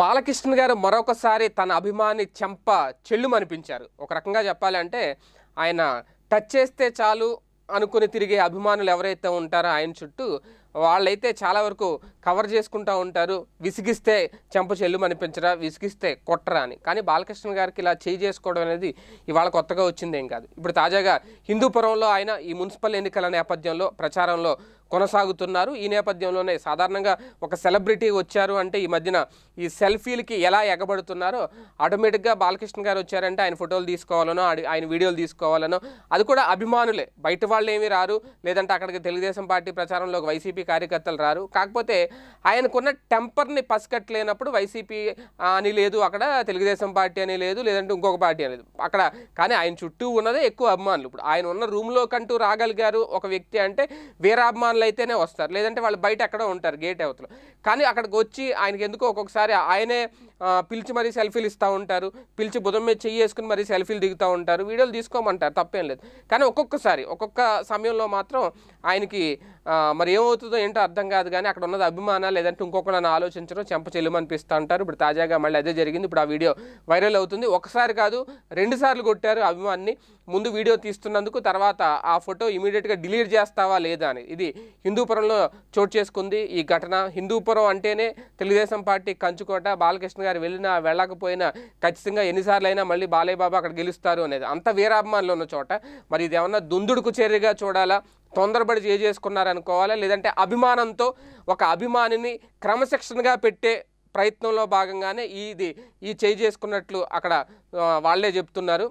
బాలకృష్ణ గారు మరొకసారి తన అభిమాని చెంప చెల్లుమనిపించారు ఒక రకంగా చెప్పాలంటే ఆయన టచ్ చేస్తే చాలు అనుకుని తిరిగే అభిమానులు ఎవరైతే ఉంటారో ఆయన చుట్టూ వాళ్ళైతే చాలా వరకు కవర్ చేసుకుంటూ ఉంటారు విసిగిస్తే చెంప చెల్లుమనిపించరా విసిగిస్తే కొట్టరా అని కానీ బాలకృష్ణ గారికి ఇలా చేయి చేసుకోవడం అనేది ఇవాళ కొత్తగా వచ్చిందేం కాదు ఇప్పుడు తాజాగా హిందూపురంలో ఆయన ఈ మున్సిపల్ ఎన్నికల నేపథ్యంలో ప్రచారంలో కొనసాగుతున్నారు ఈ నేపథ్యంలోనే సాధారణంగా ఒక సెలబ్రిటీ వచ్చారు అంటే ఈ మధ్యన ఈ సెల్ఫీలకి ఎలా ఎగబడుతున్నారో ఆటోమేటిక్గా బాలకృష్ణ గారు వచ్చారంటే ఆయన ఫోటోలు తీసుకోవాలనో ఆయన వీడియోలు తీసుకోవాలనో అది కూడా అభిమానులే బయట వాళ్ళు ఏమీ రారు లేదంటే అక్కడికి తెలుగుదేశం పార్టీ ప్రచారంలో వైసీపీ కార్యకర్తలు రారు కాకపోతే ఆయనకున్న టెంపర్ని పసికట్లేనప్పుడు వైసీపీ అని లేదు అక్కడ తెలుగుదేశం పార్టీ అని లేదు లేదంటే ఇంకొక పార్టీ అనేది అక్కడ కానీ ఆయన చుట్టూ ఉన్నదే ఎక్కువ అభిమానులు ఇప్పుడు ఆయన ఉన్న రూమ్లో కంటూ రాగలిగారు ఒక వ్యక్తి అంటే వేరే అభిమానులు అయితేనే వస్తారు లేదంటే వాళ్ళు బయట ఎక్కడో ఉంటారు గేట్ అవతల కానీ అక్కడికి వచ్చి ఆయనకి ఎందుకో ఒక్కొక్కసారి ఒక్కొక్కసారి ఆయనే పిలిచి మరీ సెల్ఫీలు ఇస్తూ ఉంటారు పిలిచి బుధం మీద చెయ్యి వేసుకుని మరీ సెల్ఫీలు దిగుతూ ఉంటారు వీడియోలు తీసుకోమంటారు తప్పేం లేదు కానీ ఒక్కొక్కసారి ఒక్కొక్క సమయంలో మాత్రం ఆయనకి మరి ఏమవుతుందో ఏంటో అర్థం కాదు కానీ అక్కడ ఉన్నది అభిమాన లేదంటే ఇంకొకళ్ళని ఆలోచించడం చెంప చెల్లుమనిపిస్తూ ఉంటారు ఇప్పుడు తాజాగా మళ్ళీ అదే జరిగింది ఇప్పుడు ఆ వీడియో వైరల్ అవుతుంది ఒకసారి కాదు రెండుసార్లు కొట్టారు అభిమాన్ని ముందు వీడియో తీస్తున్నందుకు తర్వాత ఆ ఫోటో ఇమీడియట్గా డిలీట్ చేస్తావా లేదా అని ఇది హిందూపురంలో చోటు చేసుకుంది ఈ ఘటన హిందూపురం అంటేనే తెలుగుదేశం పార్టీ కంచు పంచుకోట బాలకృష్ణ గారు వెళ్ళినా వెళ్ళకపోయినా ఖచ్చితంగా ఎన్నిసార్లు అయినా మళ్ళీ బాలయ్య బాబా అక్కడ గెలుస్తారు అనేది అంత వీరాభిమానులు ఉన్న చోట మరి ఇది ఏమన్నా దుందుడుకు చర్యగా చూడాలా తొందరపడి చేసుకున్నారనుకోవాలా లేదంటే అభిమానంతో ఒక అభిమానిని క్రమశిక్షణగా పెట్టే ప్రయత్నంలో భాగంగానే ఇది ఈ చేయి చేసుకున్నట్లు అక్కడ వాళ్ళే చెప్తున్నారు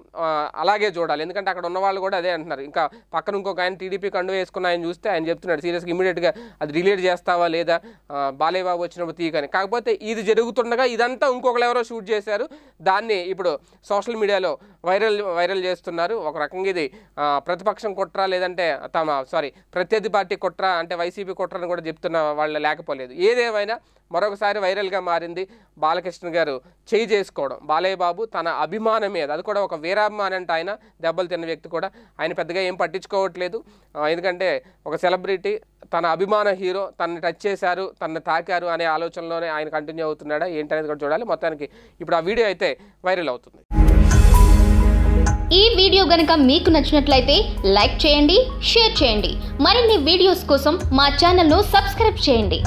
అలాగే చూడాలి ఎందుకంటే అక్కడ ఉన్నవాళ్ళు కూడా అదే అంటున్నారు ఇంకా పక్కన ఇంకొక ఆయన టీడీపీ కండు వేసుకున్న ఆయన చూస్తే ఆయన చెప్తున్నాడు సీరియస్గా ఇమీడియట్గా అది రిలేట్ చేస్తావా లేదా బాలేబాబు వచ్చినప్పుడు తీయకని కాకపోతే ఇది జరుగుతుండగా ఇదంతా ఇంకొకరు ఎవరో షూట్ చేశారు దాన్ని ఇప్పుడు సోషల్ మీడియాలో వైరల్ వైరల్ చేస్తున్నారు ఒక రకంగా ఇది ప్రతిపక్షం కుట్ర లేదంటే తమ సారీ ప్రత్యర్థి పార్టీ కుట్ర అంటే వైసీపీ కుట్ర అని కూడా చెప్తున్న వాళ్ళు లేకపోలేదు ఏదేమైనా మరొకసారి వైరల్గా మారింది బాలకృష్ణ గారు చేయి చేసుకోవడం బాలయ్య బాబు తన అభిమానమే అది కూడా ఒక వీరాభిమాని అంటే ఆయన దెబ్బలు తిన్న వ్యక్తి కూడా ఆయన పెద్దగా ఏం పట్టించుకోవట్లేదు ఎందుకంటే ఒక సెలబ్రిటీ తన అభిమాన హీరో తనని టచ్ చేశారు తనని తాకారు అనే ఆలోచనలోనే ఆయన కంటిన్యూ అవుతున్నాడా ఏంటనేది కూడా చూడాలి మొత్తానికి ఇప్పుడు ఆ వీడియో అయితే వైరల్ అవుతుంది ఈ వీడియో గనక మీకు నచ్చినట్లయితే లైక్ చేయండి షేర్ చేయండి మరిన్ని వీడియోస్ కోసం మా ఛానల్ను సబ్స్క్రైబ్ చేయండి